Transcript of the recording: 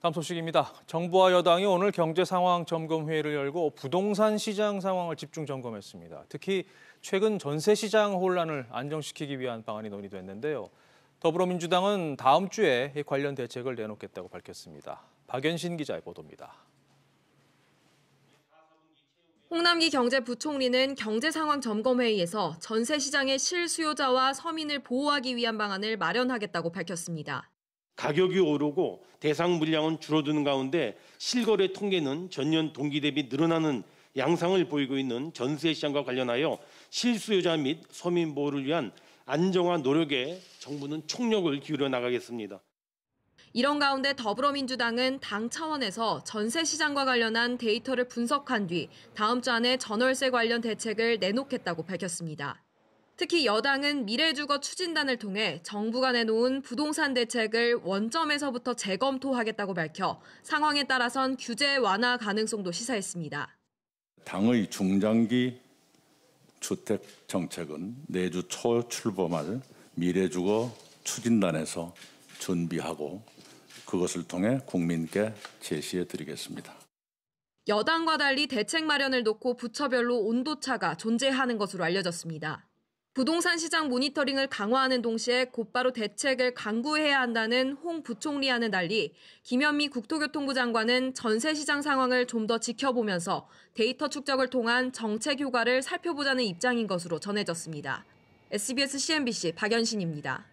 다음 소식입니다. 정부와 여당이 오늘 경제 상황 점검 회의를 열고 부동산 시장 상황을 집중 점검했습니다. 특히 최근 전세 시장 혼란을 안정시키기 위한 방안이 논의됐는데요. 더불어민주당은 다음 주에 관련 대책을 내놓겠다고 밝혔습니다. 박연신 기자의 보도입니다. 홍남기 경제부총리는 경제상황 점검회의에서 전세시장의 실수요자와 서민을 보호하기 위한 방안을 마련하겠다고 밝혔습니다. 가격이 오르고 대상 물량은 줄어드는 가운데 실거래 통계는 전년 동기 대비 늘어나는 양상을 보이고 있는 전세 시장과 관련하여 실수요자 및 서민 보호를 위한 안정화 노력에 정부는 총력을 기울여 나가겠습니다. 이런 가운데 더불어민주당은 당 차원에서 전세 시장과 관련한 데이터를 분석한 뒤 다음 주 안에 전월세 관련 대책을 내놓겠다고 밝혔습니다. 특히 여당은 미래주거 추진단을 통해 정부가 내놓은 부동산 대책을 원점에서부터 재검토하겠다고 밝혀 상황에 따라선 규제 완화 가능성도 시사했습니다. 당의 중장기 주택 정책은 내주 초 출범할 미래주거 추진단에서 준비하고 그것을 통해 국민께 제시해 드리겠습니다. 여당과 달리 대책 마련을 놓고 부처별로 온도차가 존재하는 것으로 알려졌습니다. 부동산 시장 모니터링을 강화하는 동시에 곧바로 대책을 강구해야 한다는 홍 부총리와는 달리 김현미 국토교통부 장관은 전세 시장 상황을 좀 더 지켜보면서 데이터 축적을 통한 정책 효과를 살펴보자는 입장인 것으로 전해졌습니다. SBS CNBC 박연신입니다.